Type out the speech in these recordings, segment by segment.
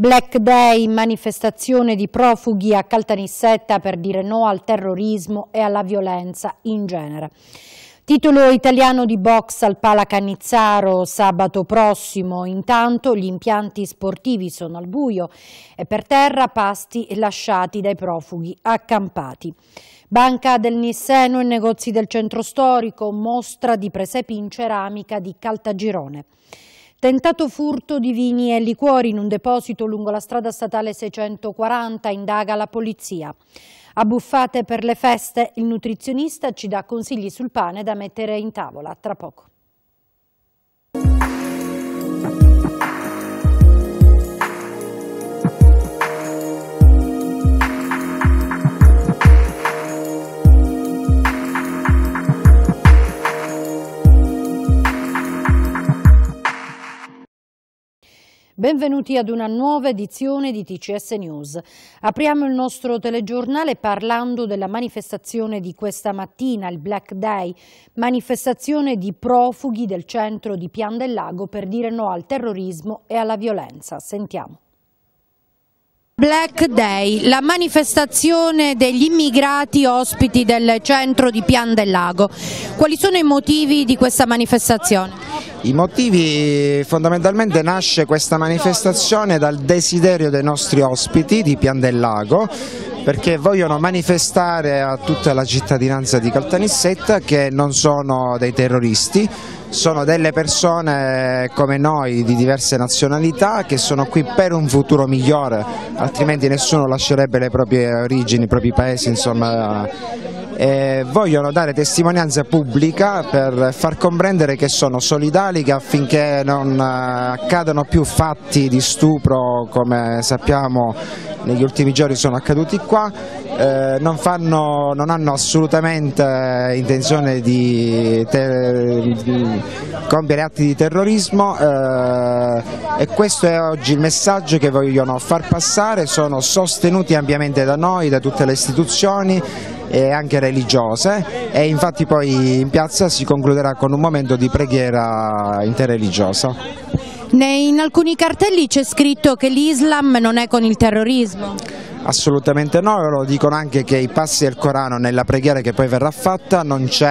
Black Day, manifestazione di profughi a Caltanissetta per dire no al terrorismo e alla violenza in genere. Titolo italiano di box al Pala Canizzaro sabato prossimo. Intanto gli impianti sportivi sono al buio e per terra pasti lasciati dai profughi accampati. Banca del Nisseno e negozi del centro storico, mostra di presepi in ceramica di Caltagirone. Tentato furto di vini e liquori in un deposito lungo la strada statale 640, indaga la polizia. Abbuffate per le feste, il nutrizionista ci dà consigli sul pane da mettere in tavola. Tra poco. Benvenuti ad una nuova edizione di TCS News. Apriamo il nostro telegiornale parlando della manifestazione di questa mattina, il Black Day, manifestazione di profughi del centro di Pian del Lago per dire no al terrorismo e alla violenza. Sentiamo. Black Day, la manifestazione degli immigrati ospiti del centro di Pian del Lago. Quali sono i motivi di questa manifestazione? I motivi fondamentalmente nasce questa manifestazione dal desiderio dei nostri ospiti di Pian del Lago perché vogliono manifestare a tutta la cittadinanza di Caltanissetta che non sono dei terroristi sono delle persone come noi di diverse nazionalità che sono qui per un futuro migliore, altrimenti nessuno lascerebbe le proprie origini, i propri paesi, insomma eh, vogliono dare testimonianza pubblica per far comprendere che sono solidali affinché non eh, accadano più fatti di stupro come sappiamo negli ultimi giorni sono accaduti qua, eh, non, fanno, non, hanno assolutamente intenzione di, di compiere atti di terrorismo eh, e questo è oggi il messaggio che vogliono far passare, sono sostenuti ampiamente da noi, da tutte le istituzioni e anche religiose e infatti poi in piazza si concluderà con un momento di preghiera interreligiosa. In alcuni cartelli c'è scritto che l'Islam non è con il terrorismo. Assolutamente no, lo dicono anche che i passi del Corano nella preghiera che poi verrà fatta non c'è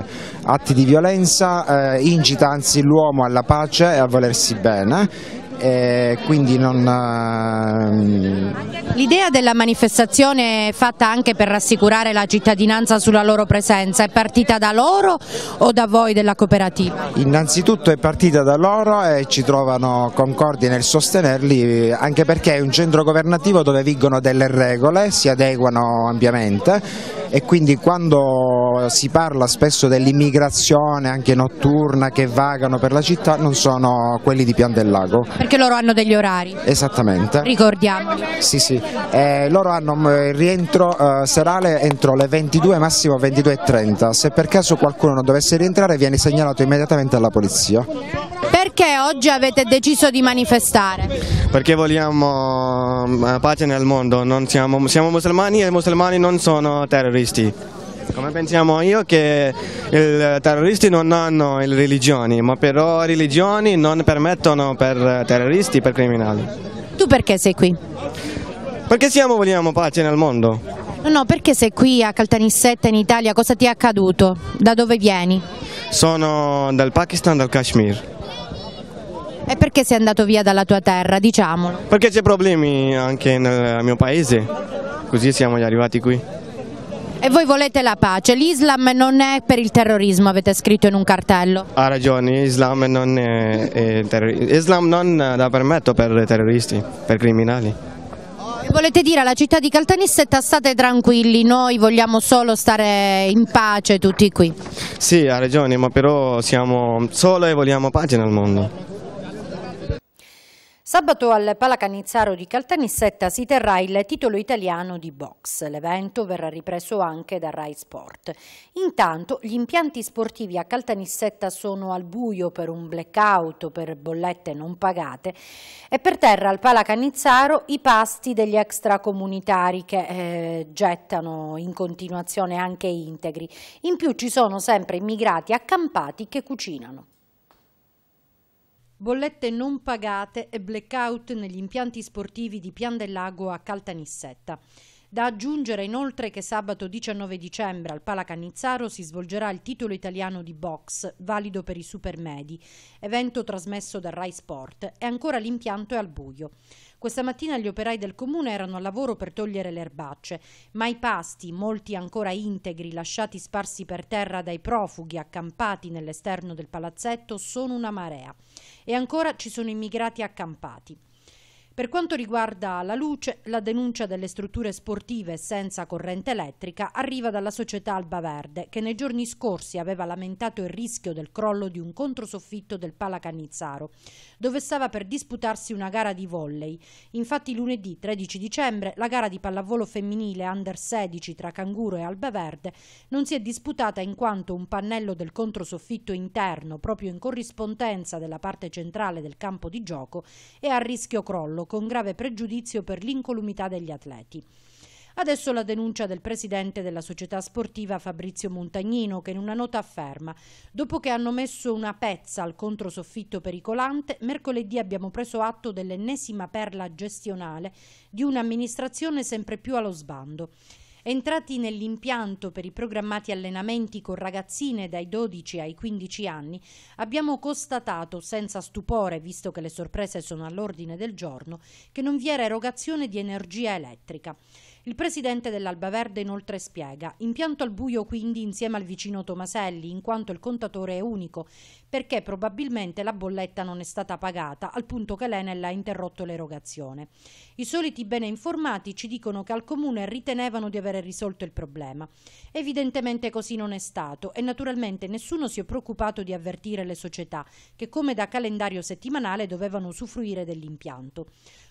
eh, atti di violenza, eh, incita anzi l'uomo alla pace e a volersi bene eh, quindi non... Eh, L'idea della manifestazione fatta anche per rassicurare la cittadinanza sulla loro presenza è partita da loro o da voi della cooperativa? Innanzitutto è partita da loro e ci trovano concordi nel sostenerli anche perché è un centro governativo dove vigono delle regole, si adeguano ampiamente e quindi quando si parla spesso dell'immigrazione anche notturna che vagano per la città non sono quelli di Pian del Lago. Perché loro hanno degli orari? Esattamente. Ricordiamo. Sì, sì. Eh, loro hanno mm, il rientro eh, serale entro le 22 massimo 22.30, se per caso qualcuno non dovesse rientrare viene segnalato immediatamente alla polizia. Perché oggi avete deciso di manifestare? Perché vogliamo eh, pace nel mondo, siamo, siamo musulmani e i musulmani non sono terroristi. Come pensiamo io che i terroristi non hanno le religioni, ma però le religioni non permettono per terroristi, per criminali. Tu perché sei qui? Perché siamo vogliamo pace nel mondo. No, no, perché sei qui a Caltanissetta in Italia? Cosa ti è accaduto? Da dove vieni? Sono dal Pakistan, dal Kashmir. E perché sei andato via dalla tua terra, diciamolo? Perché c'è problemi anche nel mio paese, così siamo arrivati qui. E voi volete la pace, l'Islam non è per il terrorismo, avete scritto in un cartello. Ha ragione, l'Islam non, è, è Islam non dà permetto per terroristi, per criminali. volete dire alla città di Caltanissetta state tranquilli, noi vogliamo solo stare in pace tutti qui. Sì, ha ragione, ma però siamo solo e vogliamo pace nel mondo. Sabato al Palacanizzaro di Caltanissetta si terrà il titolo italiano di box. L'evento verrà ripreso anche da Rai Sport. Intanto gli impianti sportivi a Caltanissetta sono al buio per un blackout, per bollette non pagate e per terra al Palacanizzaro i pasti degli extracomunitari che eh, gettano in continuazione anche integri. In più ci sono sempre immigrati accampati che cucinano bollette non pagate e blackout negli impianti sportivi di Pian del Lago a Caltanissetta. Da aggiungere inoltre che sabato 19 dicembre al Pala Cannizzaro si svolgerà il titolo italiano di box, valido per i supermedi, evento trasmesso da Rai Sport e ancora l'impianto è al buio. Questa mattina gli operai del comune erano al lavoro per togliere le erbacce, ma i pasti, molti ancora integri, lasciati sparsi per terra dai profughi accampati nell'esterno del palazzetto, sono una marea. E ancora ci sono immigrati accampati. Per quanto riguarda la luce, la denuncia delle strutture sportive senza corrente elettrica arriva dalla società Alba Verde, che nei giorni scorsi aveva lamentato il rischio del crollo di un controsoffitto del Pala Cannizzaro, dove stava per disputarsi una gara di volley. Infatti lunedì 13 dicembre la gara di pallavolo femminile under 16 tra Canguro e Alba Verde non si è disputata in quanto un pannello del controsoffitto interno, proprio in corrispondenza della parte centrale del campo di gioco, è a rischio crollo con grave pregiudizio per l'incolumità degli atleti. Adesso la denuncia del presidente della società sportiva Fabrizio Montagnino che in una nota afferma «Dopo che hanno messo una pezza al controsoffitto pericolante, mercoledì abbiamo preso atto dell'ennesima perla gestionale di un'amministrazione sempre più allo sbando». Entrati nell'impianto per i programmati allenamenti con ragazzine dai 12 ai 15 anni, abbiamo constatato senza stupore, visto che le sorprese sono all'ordine del giorno, che non vi era erogazione di energia elettrica. Il presidente dell'Alba Verde inoltre spiega: impianto al buio quindi insieme al vicino Tomaselli, in quanto il contatore è unico, perché probabilmente la bolletta non è stata pagata al punto che l'Enel ha interrotto l'erogazione. I soliti bene informati ci dicono che al comune ritenevano di avere risolto il problema. Evidentemente così non è stato e naturalmente nessuno si è preoccupato di avvertire le società che come da calendario settimanale dovevano usufruire dell'impianto.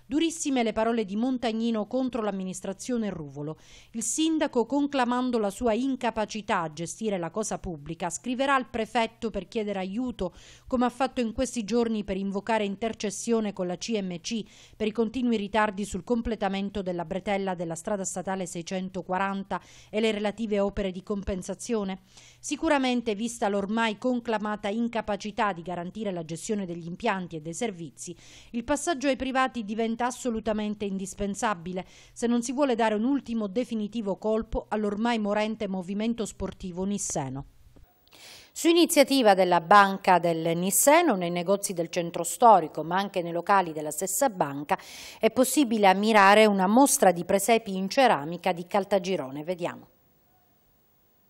Durissime le parole di Montagnino contro l'amministrazione Ruvolo. Il sindaco, conclamando la sua incapacità a gestire la cosa pubblica, scriverà al prefetto per chiedere aiuto accaduto, come ha fatto in questi giorni per invocare intercessione con la CMC per i continui ritardi sul completamento della bretella della strada statale 640 e le relative opere di compensazione? Sicuramente, vista l'ormai conclamata incapacità di garantire la gestione degli impianti e dei servizi, il passaggio ai privati diventa assolutamente indispensabile se non si vuole dare un ultimo definitivo colpo all'ormai morente movimento sportivo nisseno. Su iniziativa della banca del Nisseno, nei negozi del centro storico, ma anche nei locali della stessa banca, è possibile ammirare una mostra di presepi in ceramica di Caltagirone. Vediamo.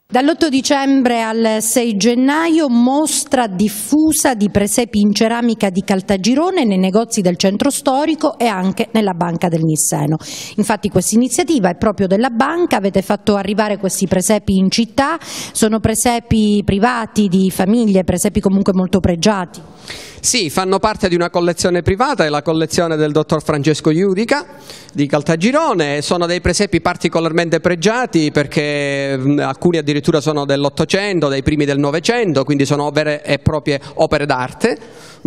Dall'8 dicembre al 6 gennaio mostra diffusa di presepi in ceramica di Caltagirone nei negozi del centro storico e anche nella banca del Nisseno. Infatti questa iniziativa è proprio della banca, avete fatto arrivare questi presepi in città, sono presepi privati di famiglie, presepi comunque molto pregiati. Sì, fanno parte di una collezione privata, è la collezione del dottor Francesco Iudica di Caltagirone, sono dei presepi particolarmente pregiati perché alcuni addirittura sono dell'Ottocento, dei primi del Novecento, quindi sono vere e proprie opere d'arte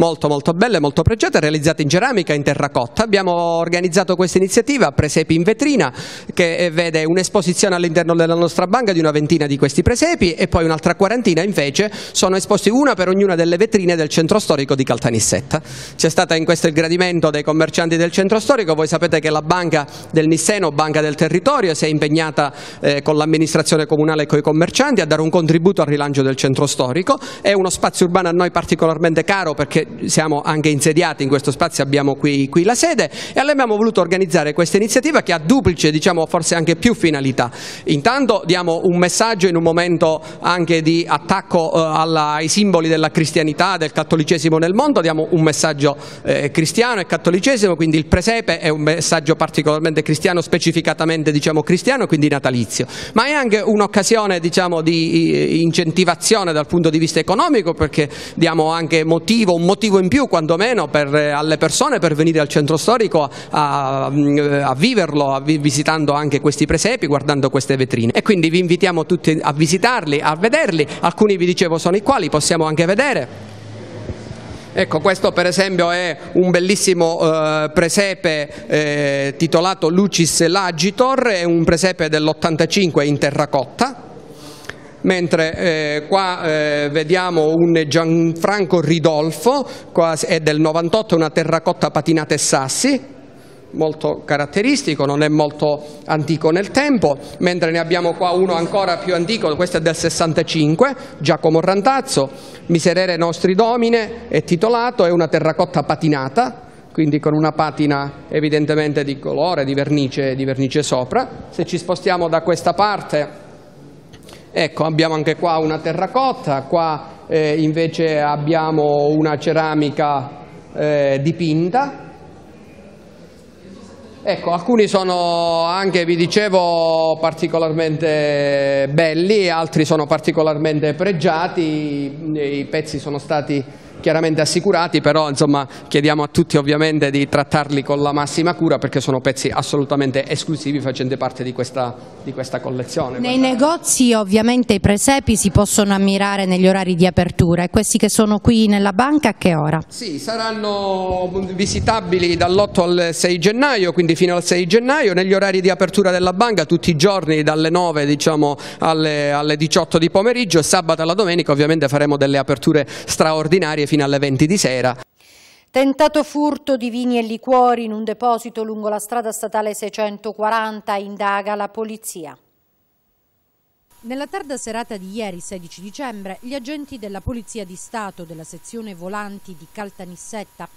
molto molto belle, molto pregiate, realizzate in ceramica e in terracotta. Abbiamo organizzato questa iniziativa Presepi in vetrina che eh, vede un'esposizione all'interno della nostra banca di una ventina di questi presepi e poi un'altra quarantina invece sono esposti una per ognuna delle vetrine del centro storico di Caltanissetta. C'è stato in questo il gradimento dei commercianti del centro storico, voi sapete che la banca del Nisseno, banca del territorio, si è impegnata eh, con l'amministrazione comunale e con i commercianti a dare un contributo al rilancio del centro storico, è uno spazio urbano a noi particolarmente caro perché siamo anche insediati in questo spazio, abbiamo qui, qui la sede e allora abbiamo voluto organizzare questa iniziativa che ha duplice, diciamo forse anche più finalità. Intanto diamo un messaggio in un momento anche di attacco eh, alla, ai simboli della cristianità, del cattolicesimo nel mondo, diamo un messaggio eh, cristiano e cattolicesimo, quindi il presepe è un messaggio particolarmente cristiano, specificatamente diciamo cristiano, quindi natalizio, ma è anche un'occasione diciamo di eh, incentivazione dal punto di vista economico perché diamo anche motivo, un motivo motivo in più, quantomeno per, eh, alle persone per venire al centro storico a, a mm, viverlo, a, visitando anche questi presepi, guardando queste vetrine. E quindi vi invitiamo tutti a visitarli, a vederli. Alcuni vi dicevo sono i quali, possiamo anche vedere. Ecco, questo per esempio è un bellissimo eh, presepe eh, titolato Lucis Lagitor, è un presepe dell'85 in terracotta mentre eh, qua eh, vediamo un Gianfranco Ridolfo, è del 98, una terracotta patinata e sassi, molto caratteristico, non è molto antico nel tempo, mentre ne abbiamo qua uno ancora più antico, questo è del 65, Giacomo Rantazzo, Miserere nostri domine, è titolato, è una terracotta patinata, quindi con una patina evidentemente di colore, di vernice, di vernice sopra. Se ci spostiamo da questa parte Ecco, abbiamo anche qua una terracotta, qua eh, invece abbiamo una ceramica eh, dipinta. Ecco, alcuni sono anche, vi dicevo, particolarmente belli, altri sono particolarmente pregiati, i pezzi sono stati chiaramente assicurati, però insomma, chiediamo a tutti ovviamente di trattarli con la massima cura perché sono pezzi assolutamente esclusivi facendo parte di questa, di questa collezione. Nei negozi ovviamente i presepi si possono ammirare negli orari di apertura e questi che sono qui nella banca a che ora? Sì, saranno visitabili dall'8 al 6 gennaio, quindi fino al 6 gennaio, negli orari di apertura della banca tutti i giorni dalle 9 diciamo, alle, alle 18 di pomeriggio, sabato alla domenica ovviamente faremo delle aperture straordinarie fino alle 20 di sera. Tentato furto di vini e liquori in un deposito lungo la strada statale 640, indaga la polizia. Nella tarda serata di ieri, 16 dicembre, gli agenti della Polizia di Stato della sezione volanti di Caltanissetta,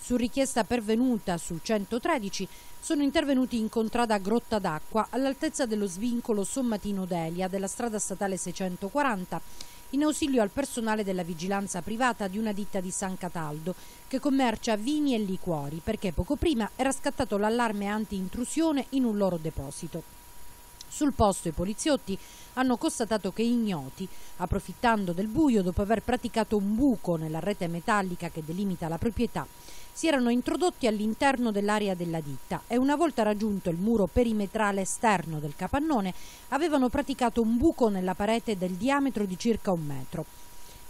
su richiesta pervenuta su 113, sono intervenuti in contrada Grotta d'Acqua all'altezza dello svincolo Sommatino Delia della strada statale 640 in ausilio al personale della vigilanza privata di una ditta di San Cataldo che commercia vini e liquori perché poco prima era scattato l'allarme anti-intrusione in un loro deposito. Sul posto i poliziotti hanno constatato che ignoti, approfittando del buio dopo aver praticato un buco nella rete metallica che delimita la proprietà, si erano introdotti all'interno dell'area della ditta e una volta raggiunto il muro perimetrale esterno del capannone avevano praticato un buco nella parete del diametro di circa un metro.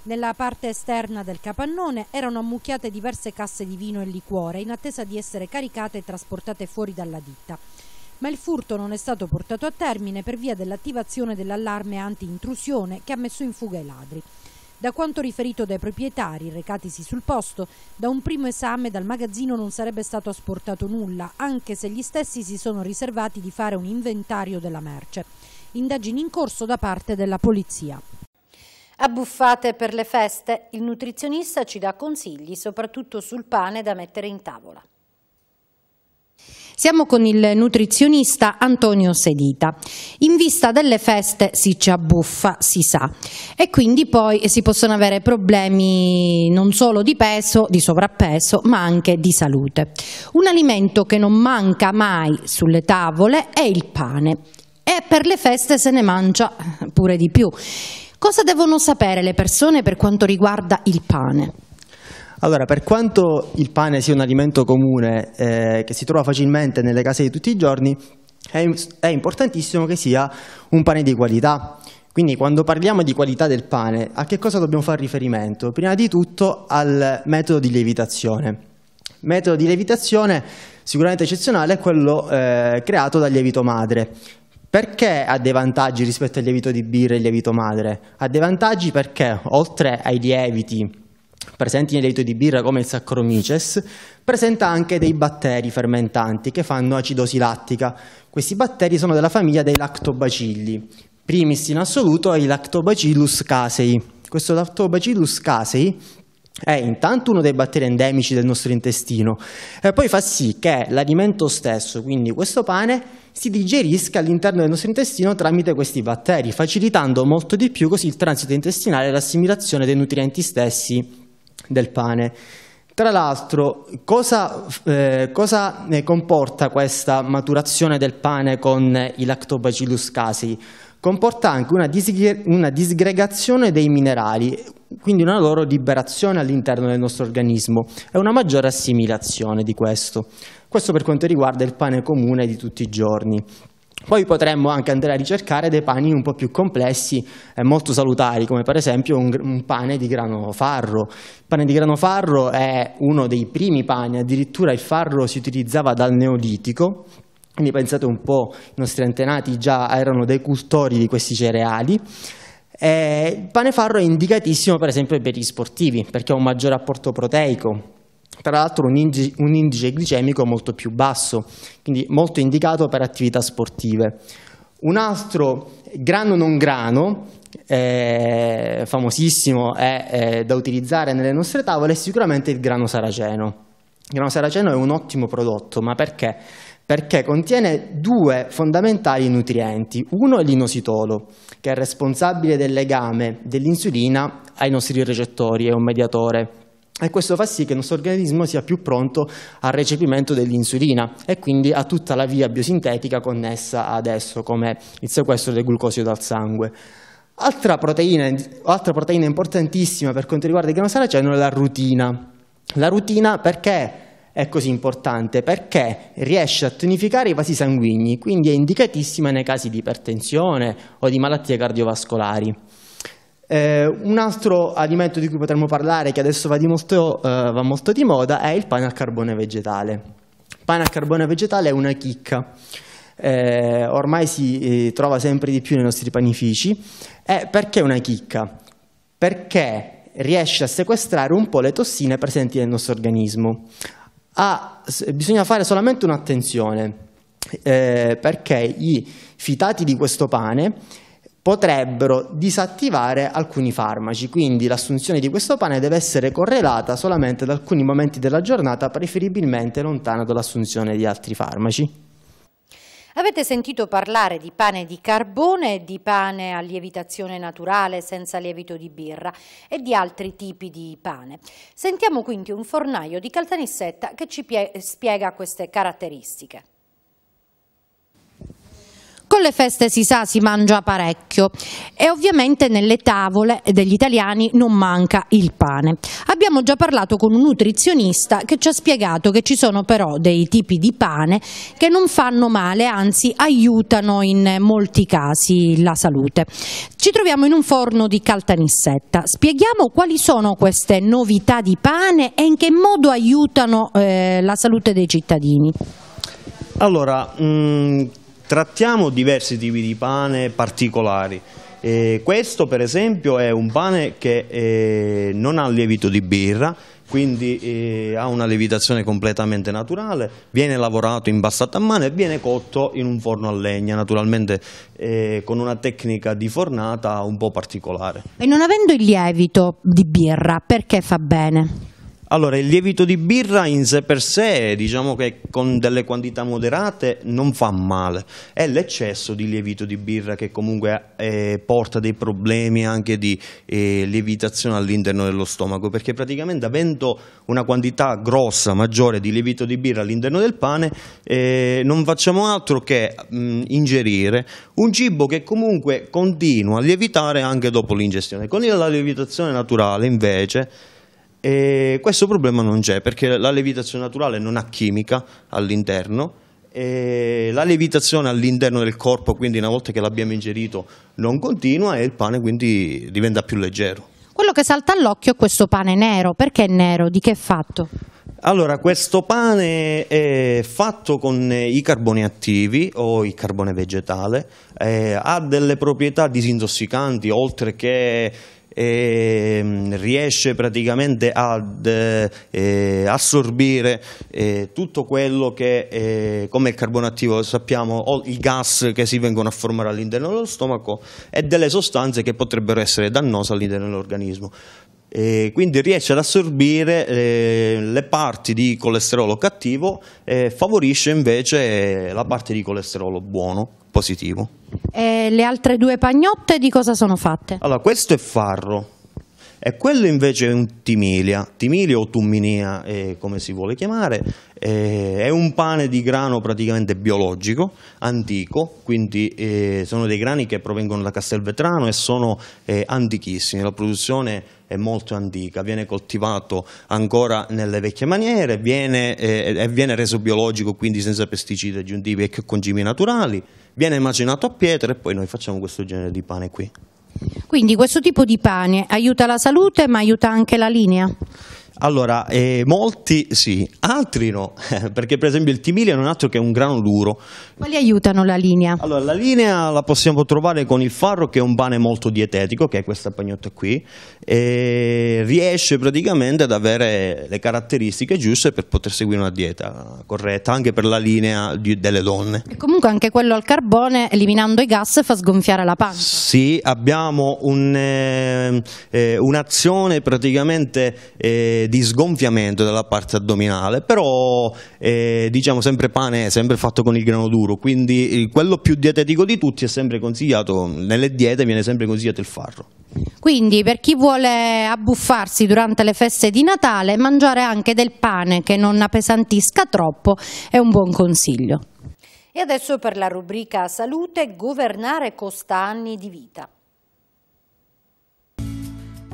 Nella parte esterna del capannone erano ammucchiate diverse casse di vino e liquore in attesa di essere caricate e trasportate fuori dalla ditta. Ma il furto non è stato portato a termine per via dell'attivazione dell'allarme anti-intrusione che ha messo in fuga i ladri. Da quanto riferito dai proprietari recatisi sul posto, da un primo esame dal magazzino non sarebbe stato asportato nulla, anche se gli stessi si sono riservati di fare un inventario della merce. Indagini in corso da parte della polizia. Abbuffate per le feste, il nutrizionista ci dà consigli soprattutto sul pane da mettere in tavola. Siamo con il nutrizionista Antonio Sedita. In vista delle feste si ci abbuffa, si sa, e quindi poi si possono avere problemi non solo di peso, di sovrappeso, ma anche di salute. Un alimento che non manca mai sulle tavole è il pane e per le feste se ne mangia pure di più. Cosa devono sapere le persone per quanto riguarda il pane? Allora, per quanto il pane sia un alimento comune eh, che si trova facilmente nelle case di tutti i giorni, è, è importantissimo che sia un pane di qualità. Quindi quando parliamo di qualità del pane, a che cosa dobbiamo fare riferimento? Prima di tutto al metodo di lievitazione. Metodo di lievitazione sicuramente eccezionale è quello eh, creato dal lievito madre. Perché ha dei vantaggi rispetto al lievito di birra e al lievito madre? Ha dei vantaggi perché oltre ai lieviti presenti nei lievito di birra come il Saccharomyces, presenta anche dei batteri fermentanti che fanno acidosi lattica. Questi batteri sono della famiglia dei lactobacilli, primis in assoluto i Lactobacillus casei. Questo Lactobacillus casei è intanto uno dei batteri endemici del nostro intestino e eh, poi fa sì che l'alimento stesso, quindi questo pane, si digerisca all'interno del nostro intestino tramite questi batteri, facilitando molto di più così il transito intestinale e l'assimilazione dei nutrienti stessi del pane. Tra l'altro, cosa, eh, cosa eh, comporta questa maturazione del pane con i lactobacillus casei? Comporta anche una, disgre una disgregazione dei minerali, quindi una loro liberazione all'interno del nostro organismo e una maggiore assimilazione di questo. Questo per quanto riguarda il pane comune di tutti i giorni. Poi potremmo anche andare a ricercare dei pani un po' più complessi e eh, molto salutari, come per esempio un, un pane di grano farro. Il pane di grano farro è uno dei primi pani, addirittura il farro si utilizzava dal Neolitico, quindi pensate un po', i nostri antenati già erano dei cultori di questi cereali. E eh, il pane farro è indicatissimo per esempio per gli sportivi, perché ha un maggior apporto proteico, tra l'altro un, un indice glicemico molto più basso, quindi molto indicato per attività sportive. Un altro grano non grano, eh, famosissimo è eh, da utilizzare nelle nostre tavole, è sicuramente il grano saraceno. Il grano saraceno è un ottimo prodotto, ma perché? Perché contiene due fondamentali nutrienti. Uno è l'inositolo, che è responsabile del legame dell'insulina ai nostri recettori, è un mediatore e questo fa sì che il nostro organismo sia più pronto al recepimento dell'insulina e quindi a tutta la via biosintetica connessa ad esso, come il sequestro del glucosio dal sangue. Altra proteina, altra proteina importantissima per quanto riguarda il gamasaraceno è la rutina. La rutina perché è così importante? Perché riesce a tonificare i vasi sanguigni, quindi è indicatissima nei casi di ipertensione o di malattie cardiovascolari. Eh, un altro alimento di cui potremmo parlare, che adesso va, molto, eh, va molto di moda, è il pane al carbone vegetale. Il pane al carbone vegetale è una chicca. Eh, ormai si eh, trova sempre di più nei nostri panifici. Eh, perché una chicca? Perché riesce a sequestrare un po' le tossine presenti nel nostro organismo. Ah, bisogna fare solamente un'attenzione, eh, perché i fitati di questo pane potrebbero disattivare alcuni farmaci, quindi l'assunzione di questo pane deve essere correlata solamente ad alcuni momenti della giornata, preferibilmente lontana dall'assunzione di altri farmaci. Avete sentito parlare di pane di carbone, di pane a lievitazione naturale senza lievito di birra e di altri tipi di pane. Sentiamo quindi un fornaio di Caltanissetta che ci spiega queste caratteristiche. Con le feste si sa si mangia parecchio e ovviamente nelle tavole degli italiani non manca il pane. Abbiamo già parlato con un nutrizionista che ci ha spiegato che ci sono però dei tipi di pane che non fanno male, anzi aiutano in molti casi la salute. Ci troviamo in un forno di Caltanissetta. Spieghiamo quali sono queste novità di pane e in che modo aiutano eh, la salute dei cittadini. Allora, mh, mm, Trattiamo diversi tipi di pane particolari. Eh, questo per esempio è un pane che eh, non ha lievito di birra, quindi eh, ha una lievitazione completamente naturale, viene lavorato in passata a mano e viene cotto in un forno a legna, naturalmente eh, con una tecnica di fornata un po' particolare. E non avendo il lievito di birra, perché fa bene? Allora, il lievito di birra in sé per sé, diciamo che con delle quantità moderate non fa male, è l'eccesso di lievito di birra che comunque eh, porta dei problemi anche di eh, lievitazione all'interno dello stomaco, perché praticamente avendo una quantità grossa, maggiore di lievito di birra all'interno del pane, eh, non facciamo altro che mh, mm, ingerire un cibo che comunque continua a lievitare anche dopo l'ingestione. Con la lievitazione naturale invece e questo problema non c'è perché la levitazione naturale non ha chimica all'interno. E la levitazione all'interno del corpo, quindi una volta che l'abbiamo ingerito, non continua e il pane quindi diventa più leggero. Quello che salta all'occhio è questo pane nero. Perché è nero? Di che è fatto? Allora, questo pane è fatto con i carboni attivi o il carbone vegetale, eh, ha delle proprietà disintossicanti oltre che eh, riesce praticamente ad eh, assorbire eh, tutto quello che, eh, come il carbone attivo sappiamo, o i gas che si vengono a formare all'interno dello stomaco e delle sostanze che potrebbero essere dannose all'interno dell'organismo. E quindi riesce ad assorbire eh, le parti di colesterolo cattivo e eh, favorisce invece la parte di colesterolo buono positivo. E eh, le altre due pagnotte di cosa sono fatte? Allora, questo è farro e quello invece è un timilia, timilia o tumminia eh, come si vuole chiamare, eh, è un pane di grano praticamente biologico, antico, quindi eh, sono dei grani che provengono da Castelvetrano e sono eh, antichissimi, la produzione è molto antica, viene coltivato ancora nelle vecchie maniere viene, eh, e viene reso biologico quindi senza pesticidi aggiuntivi e concimi naturali, viene macinato a pietra e poi noi facciamo questo genere di pane qui. Quindi questo tipo di pane aiuta la salute ma aiuta anche la linea? Allora, eh, molti sì, altri no, perché per esempio il timilia non è altro che un grano duro. Quali aiutano la linea? Allora, la linea la possiamo trovare con il farro che è un pane molto dietetico, che è questa pagnotta qui, e riesce praticamente ad avere le caratteristiche giuste per poter seguire una dieta corretta, anche per la linea di, delle donne. E comunque anche quello al carbone, eliminando i gas, fa sgonfiare la pancia. Sì, abbiamo un, eh, eh, un'azione praticamente eh, di sgonfiamento della parte addominale, però eh, diciamo sempre pane, sempre fatto con il grano duro, quindi eh, quello più dietetico di tutti è sempre consigliato, nelle diete viene sempre consigliato il farro. Quindi per chi vuole abbuffarsi durante le feste di Natale, mangiare anche del pane che non appesantisca troppo è un buon consiglio. E adesso per la rubrica salute, governare costa anni di vita.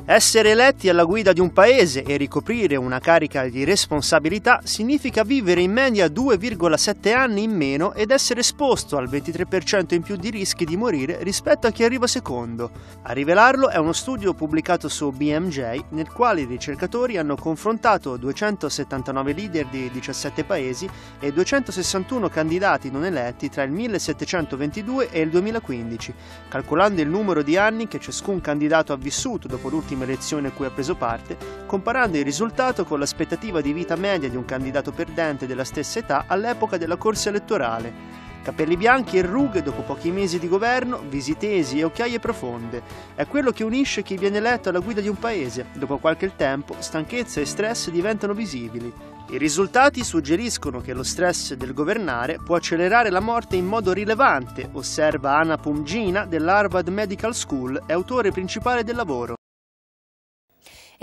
Essere eletti alla guida di un paese e ricoprire una carica di responsabilità significa vivere in media 2,7 anni in meno ed essere esposto al 23% in più di rischi di morire rispetto a chi arriva secondo. A rivelarlo è uno studio pubblicato su BMJ nel quale i ricercatori hanno confrontato 279 leader di 17 paesi e 261 candidati non eletti tra il 1722 e il 2015, calcolando il numero di anni che ciascun candidato ha vissuto dopo l'ultimo ultima elezione a cui ha preso parte, comparando il risultato con l'aspettativa di vita media di un candidato perdente della stessa età all'epoca della corsa elettorale. Capelli bianchi e rughe dopo pochi mesi di governo, visi tesi e occhiaie profonde. È quello che unisce chi viene eletto alla guida di un paese. Dopo qualche tempo, stanchezza e stress diventano visibili. I risultati suggeriscono che lo stress del governare può accelerare la morte in modo rilevante, osserva Anna Pungina dell'Harvard Medical School autore principale del lavoro.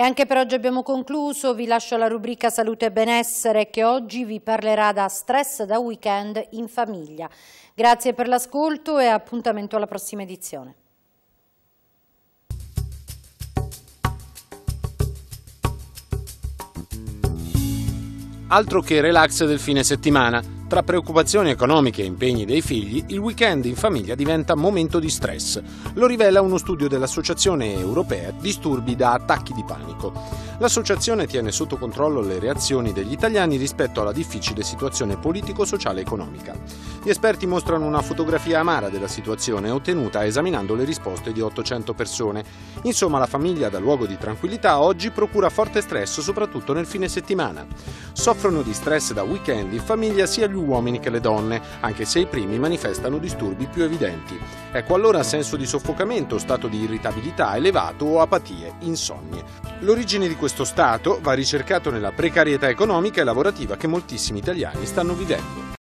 E anche per oggi abbiamo concluso, vi lascio la rubrica Salute e Benessere che oggi vi parlerà da stress da weekend in famiglia. Grazie per l'ascolto e appuntamento alla prossima edizione. Altro che relax del fine settimana. Tra preoccupazioni economiche e impegni dei figli, il weekend in famiglia diventa momento di stress. Lo rivela uno studio dell'Associazione Europea Disturbi da attacchi di panico. L'associazione tiene sotto controllo le reazioni degli italiani rispetto alla difficile situazione politico-sociale e economica. Gli esperti mostrano una fotografia amara della situazione ottenuta esaminando le risposte di 800 persone. Insomma, la famiglia da luogo di tranquillità oggi procura forte stress soprattutto nel fine settimana. Soffrono di stress da weekend in famiglia sia gli uomini che le donne, anche se i primi manifestano disturbi più evidenti. Ecco allora senso di soffocamento, stato di irritabilità elevato o apatie, insonnie. L'origine di questo stato va ricercato nella precarietà economica e lavorativa che moltissimi italiani stanno vivendo.